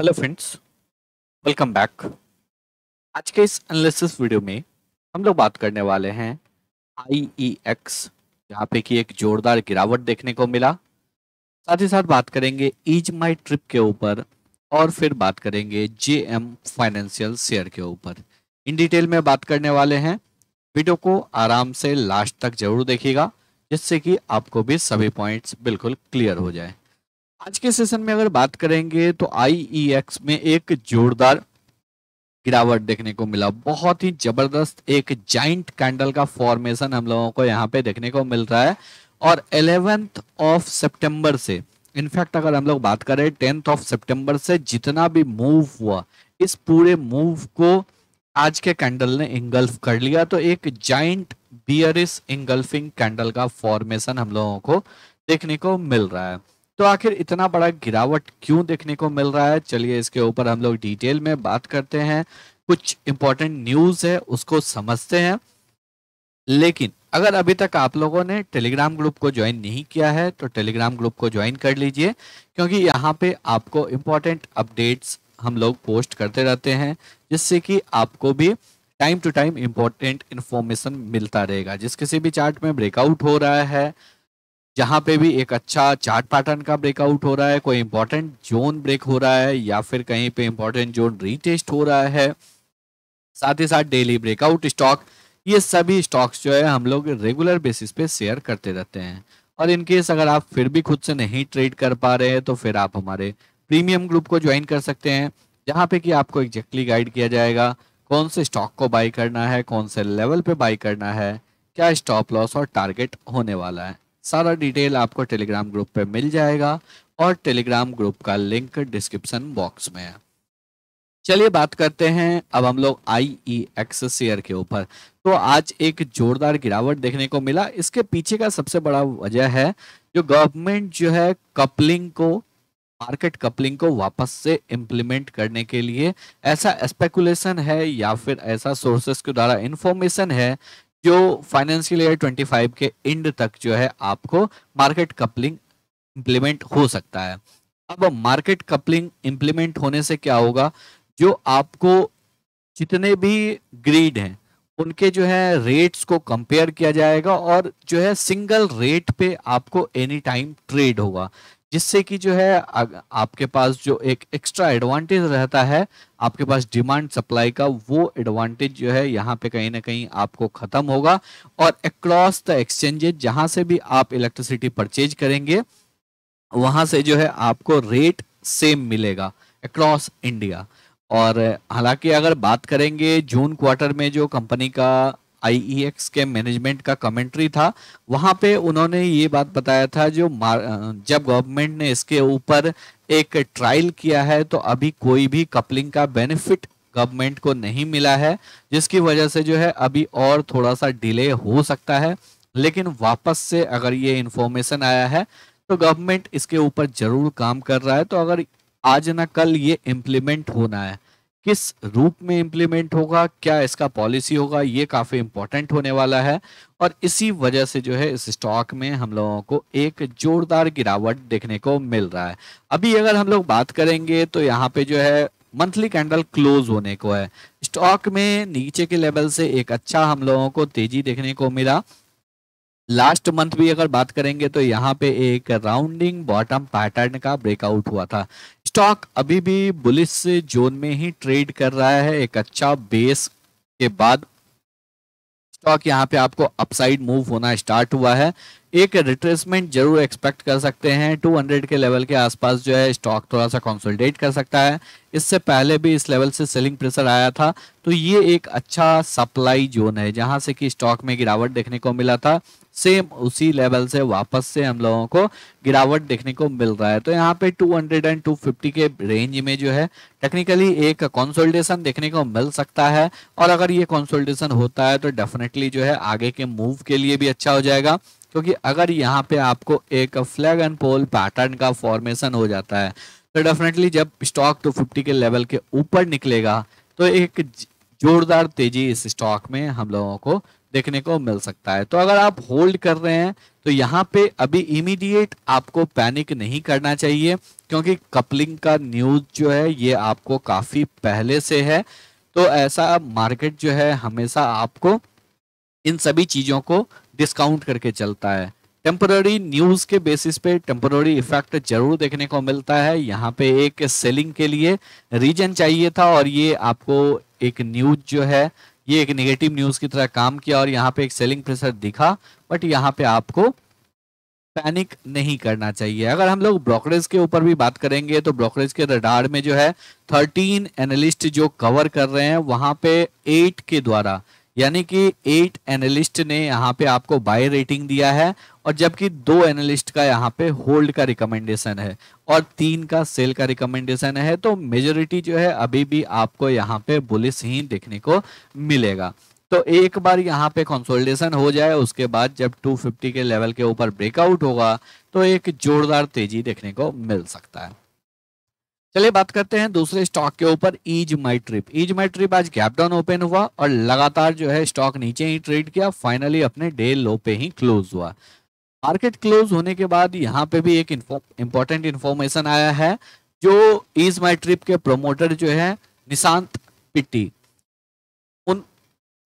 hello friends welcome back आज के इस एनालिसिस वीडियो में हम लोग बात करने वाले हैं आई ई एक्स यहाँ पे कि एक जोरदार गिरावट देखने को मिला साथ ही साथ बात करेंगे ईज माई ट्रिप के ऊपर और फिर बात करेंगे जे एम फाइनेंशियल शेयर के ऊपर इन डिटेल में बात करने वाले हैं वीडियो को आराम से लास्ट तक जरूर देखिएगा जिससे कि आपको भी सभी पॉइंट्स बिल्कुल क्लियर हो जाए आज के सेशन में अगर बात करेंगे तो आईईएक्स e में एक जोरदार गिरावट देखने को मिला बहुत ही जबरदस्त एक जाइंट कैंडल का फॉर्मेशन हम लोगों को यहाँ पे देखने को मिल रहा है और एलेवेंथ ऑफ सितंबर से इनफैक्ट अगर हम लोग बात करें टेंथ ऑफ सितंबर से जितना भी मूव हुआ इस पूरे मूव को आज के कैंडल ने इंगल्फ कर लिया तो एक जाइंट बियरिस इंगल्फिंग कैंडल का फॉर्मेशन हम लोगों को देखने को मिल रहा है तो आखिर इतना बड़ा गिरावट क्यों देखने को मिल रहा है चलिए इसके ऊपर हम लोग डिटेल में बात करते हैं कुछ इंपॉर्टेंट न्यूज़ है उसको समझते हैं लेकिन अगर अभी तक आप लोगों ने टेलीग्राम ग्रुप को ज्वाइन नहीं किया है तो टेलीग्राम ग्रुप को ज्वाइन कर लीजिए क्योंकि यहाँ पे आपको इम्पोर्टेंट अपडेट्स हम लोग पोस्ट करते रहते हैं जिससे कि आपको भी time to time important information मिलता रहेगा जिस किसी भी चार्ट में ब्रेकआउट हो रहा है जहाँ पे भी एक अच्छा चार्ट पैटर्न का ब्रेकआउट हो रहा है कोई इंपॉर्टेंट जोन ब्रेक हो रहा है या फिर कहीं पे इंपॉर्टेंट जोन रीटेस्ट हो रहा है साथ ही साथ डेली ब्रेकआउट स्टॉक ये सभी स्टॉक्स जो है हम लोग रेगुलर बेसिस पे शेयर करते रहते हैं और इनकेस अगर आप फिर भी खुद से नहीं ट्रेड कर पा रहे हैं तो फिर आप हमारे प्रीमियम ग्रुप को ज्वाइन कर सकते हैं जहाँ पे कि आपको एग्जैक्टली गाइड किया जाएगा कौन से स्टॉक को बाई करना है कौन से लेवल पे बाई करना है क्या स्टॉप लॉस और टारगेट होने वाला है सारा डिटेल आपको टेलीग्राम ग्रुप पे मिल जाएगा और टेलीग्राम ग्रुप का लिंक डिस्क्रिप्शन बॉक्स में है चलिए बात करते हैं अब हम लोग आई ई एक्स शेयर के ऊपर तो आज एक जोरदार गिरावट देखने को मिला इसके पीछे का सबसे बड़ा वजह है जो गवर्नमेंट जो है कपलिंग को मार्केट कपलिंग को वापस से इम्प्लीमेंट करने के लिए ऐसा स्पेकुलेशन है या फिर ऐसा सोर्सेस के द्वारा इन्फॉर्मेशन है जो फाइनेंशियल ईयर 25 के एंड तक जो है आपको मार्केट कपलिंग इम्प्लीमेंट हो सकता है अब मार्केट कपलिंग इम्प्लीमेंट होने से क्या होगा जो आपको जितने भी ग्रीड हैं उनके जो है रेट्स को कंपेयर किया जाएगा और जो है सिंगल रेट पे आपको एनी टाइम ट्रेड होगा जिससे कि जो है आपके पास जो एक एक्स्ट्रा एडवांटेज रहता है आपके पास डिमांड सप्लाई का वो एडवांटेज जो है यहाँ पे कहीं ना कहीं आपको ख़त्म होगा और अक्रॉस द एक्सचेंजेज जहां से भी आप इलेक्ट्रिसिटी परचेज करेंगे वहां से जो है आपको रेट सेम मिलेगा अक्रॉस इंडिया और हालांकि अगर बात करेंगे जून क्वार्टर में जो कंपनी का आईईएक्स e के मैनेजमेंट का कमेंट्री था वहाँ पे उन्होंने ये बात बताया था जो जब गवर्नमेंट ने इसके ऊपर एक ट्रायल किया है तो अभी कोई भी कपलिंग का बेनिफिट गवर्नमेंट को नहीं मिला है जिसकी वजह से जो है अभी और थोड़ा सा डिले हो सकता है लेकिन वापस से अगर ये इन्फॉर्मेशन आया है तो गवर्नमेंट इसके ऊपर जरूर काम कर रहा है तो अगर आज ना कल ये इम्प्लीमेंट होना है किस रूप में इम्प्लीमेंट होगा क्या इसका पॉलिसी होगा ये काफ़ी इंपॉर्टेंट होने वाला है और इसी वजह से जो है इस स्टॉक में हम लोगों को एक जोरदार गिरावट देखने को मिल रहा है अभी अगर हम लोग बात करेंगे तो यहाँ पे जो है मंथली कैंडल क्लोज होने को है स्टॉक में नीचे के लेवल से एक अच्छा हम लोगों को तेजी देखने को मिला लास्ट मंथ भी अगर बात करेंगे तो यहाँ पे एक राउंडिंग बॉटम पैटर्न का ब्रेकआउट हुआ था स्टॉक अभी भी बुलिस जोन में ही ट्रेड कर रहा है एक अच्छा बेस के बाद स्टॉक यहां पे आपको अपसाइड मूव होना स्टार्ट हुआ है एक रिट्रेसमेंट जरूर एक्सपेक्ट कर सकते हैं 200 के लेवल के आसपास जो है स्टॉक थोड़ा सा कंसोलिडेट कर सकता है इससे पहले भी इस लेवल से सेलिंग प्रेशर आया था तो ये एक अच्छा सप्लाई जोन है जहां से कि स्टॉक में गिरावट देखने को मिला था सेम उसी लेवल से वापस से हम लोगों को गिरावट देखने को मिल रहा है तो यहाँ पे 200 एंड 250 के रेंज में जो है टेक्निकली एक कंसोलिडेशन देखने को मिल सकता है और अगर ये कंसोलिडेशन होता है तो डेफिनेटली जो है आगे के मूव के लिए भी अच्छा हो जाएगा क्योंकि अगर यहाँ पे आपको एक फ्लैग एंड पोल पैटर्न का फॉर्मेशन हो जाता है तो डेफिनेटली जब स्टॉक टू फिफ्टी के लेवल के ऊपर निकलेगा तो एक जोरदार तेजी इस स्टॉक में हम लोगों को देखने को मिल सकता है तो अगर आप होल्ड कर रहे हैं तो यहाँ पे अभी इमीडिएट आपको पैनिक नहीं करना चाहिए क्योंकि कपलिंग का न्यूज जो है ये आपको काफी पहले से है तो ऐसा मार्केट जो है हमेशा आपको इन सभी चीजों को डिस्काउंट करके चलता है टेम्पररी न्यूज के बेसिस पे टेम्पररी इफेक्ट जरूर देखने को मिलता है यहाँ पे एक सेलिंग के लिए रीजन चाहिए था और ये आपको एक न्यूज जो है ये एक नेगेटिव न्यूज की तरह काम किया और यहाँ पे एक सेलिंग प्रेशर दिखा बट यहाँ पे आपको पैनिक नहीं करना चाहिए अगर हम लोग ब्रोकरेज के ऊपर भी बात करेंगे तो ब्रोकरेज के रडार में जो है थर्टीन एनालिस्ट जो कवर कर रहे हैं वहां पे एट के द्वारा यानी कि एट एनालिस्ट ने यहाँ पे आपको बाय रेटिंग दिया है और जबकि दो एनालिस्ट का यहाँ पे होल्ड का रिकमेंडेशन है और तीन का सेल का रिकमेंडेशन है तो मेजोरिटी जो है अभी भी आपको यहाँ पे बुलिस ही देखने को मिलेगा तो एक बार यहाँ पे कंसोलिडेशन हो जाए उसके बाद जब 250 के लेवल के ऊपर ब्रेकआउट होगा तो एक जोरदार तेजी देखने को मिल सकता है चलिए बात करते हैं दूसरे स्टॉक के ऊपर ease my trip ease my trip आज गैप डाउन ओपन हुआ और लगातार जो है स्टॉक नीचे ही ट्रेड किया फाइनली अपने डे लो पे ही क्लोज हुआ मार्केट क्लोज होने के बाद यहाँ पे भी एक इंपॉर्टेंट इन्फॉर्मेशन आया है जो ईज माई ट्रिप के प्रोमोटर जो है निशांत पिट्टी उन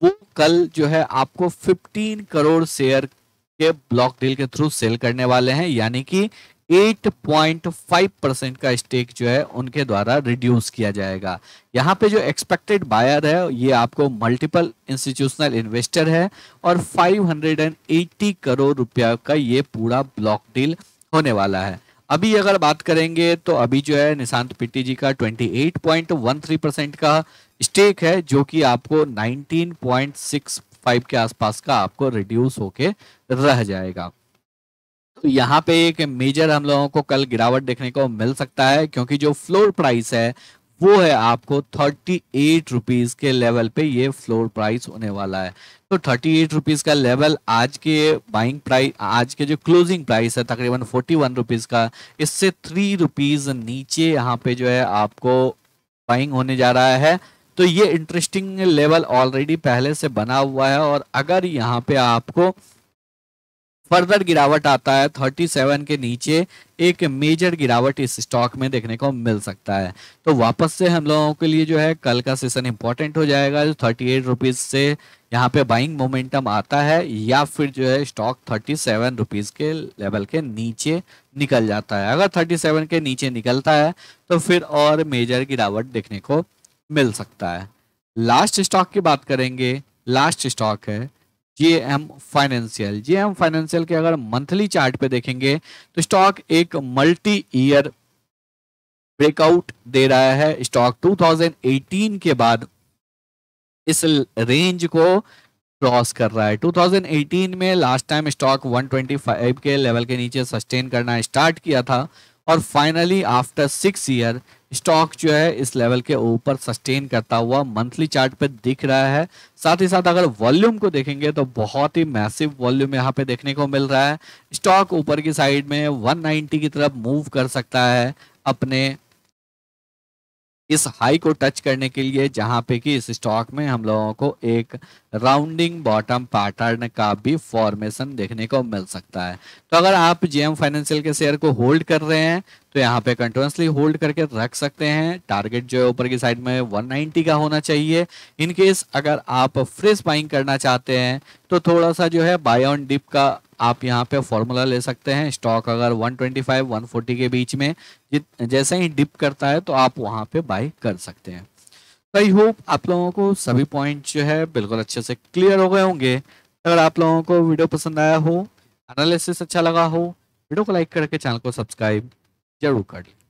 वो कल जो है आपको 15 करोड़ शेयर के ब्लॉक डील के थ्रू सेल करने वाले हैं यानी कि 8.5 परसेंट का स्टेक जो है उनके द्वारा रिड्यूस किया जाएगा यहाँ पे जो एक्सपेक्टेड बायर है ये आपको मल्टीपल इंस्टीट्यूशनल इन्वेस्टर है और 580 करोड़ रुपया का ये पूरा ब्लॉक डील होने वाला है अभी अगर बात करेंगे तो अभी जो है निशांत पिट्टी जी का 28.13 परसेंट का स्टेक है जो कि आपको 19.65 के आसपास का आपको रिड्यूस होके रह जाएगा तो यहाँ पे एक मेजर हम लोगों को कल गिरावट देखने को मिल सकता है क्योंकि जो फ्लोर प्राइस है वो है आपको थर्टी एट रुपीज के लेवल पे ये फ्लोर प्राइस होने वाला है तो थर्टी एट रुपीज का लेवल आज के बाइंग प्राइस आज के जो क्लोजिंग प्राइस है तकरीबन फोर्टी वन रुपीज का इससे थ्री रुपीज नीचे यहाँ पे जो है आपको बाइंग होने जा रहा है तो ये इंटरेस्टिंग लेवल ऑलरेडी पहले से बना हुआ है और अगर यहाँ पे आपको फर्दर गिरावट आता है 37 के नीचे एक मेजर गिरावट इस स्टॉक में देखने को मिल सकता है तो वापस से हम लोगों के लिए जो है कल का सेशन इंपॉर्टेंट हो जाएगा जो थर्टी एट रुपीज़ से यहाँ पे बाइंग मोमेंटम आता है या फिर जो है स्टॉक थर्टी सेवन रुपीज़ के लेवल के नीचे निकल जाता है अगर थर्टी सेवन के नीचे निकलता है तो फिर और मेजर गिरावट देखने को मिल सकता है लास्ट स्टॉक की बात करेंगे लास्ट स्टॉक है जेएम फाइनेंशियल जेएम फाइनेंशियल के अगर मंथली चार्ट पे देखेंगे तो स्टॉक एक मल्टी ईयर ब्रेकआउट दे रहा है स्टॉक 2018 के बाद इस रेंज को क्रॉस कर रहा है 2018 में लास्ट टाइम स्टॉक 125 के लेवल के नीचे सस्टेन करना स्टार्ट किया था और finally after six year stock जो है इस लेवल के ऊपर सस्टेन करता हुआ मंथली चार्ट पे दिख रहा है साथ ही साथ अगर वॉल्यूम को देखेंगे तो बहुत ही मैसिव वॉल्यूम यहाँ पे देखने को मिल रहा है स्टॉक ऊपर की साइड में 190 की तरफ मूव कर सकता है अपने इस हाई को टच करने के लिए जहां पे कि इस स्टॉक में हम लोगों को एक राउंडिंग बॉटम पैटर्न का भी फॉर्मेशन देखने को मिल सकता है तो अगर आप जीएम फाइनेंशियल के शेयर को होल्ड कर रहे हैं तो यहाँ पे कंटिन्यूसली होल्ड करके रख सकते हैं टारगेट जो है ऊपर की साइड में 190 का होना चाहिए इनकेस अगर आप फ्रेश बाइंग करना चाहते हैं तो थोड़ा सा जो है बाय ऑन डिप का आप यहाँ पे फॉर्मूला ले सकते हैं स्टॉक अगर 125 140 के बीच में जैसे ही डिप करता है तो आप वहाँ पे बाय कर सकते हैं तो आई होप आप लोगों को सभी पॉइंट जो है बिल्कुल अच्छे से क्लियर हो गए होंगे अगर आप लोगों को वीडियो पसंद आया हो एनालिसिस अच्छा लगा हो वीडियो को लाइक करके चैनल को सब्सक्राइब जरूर कर लीजिए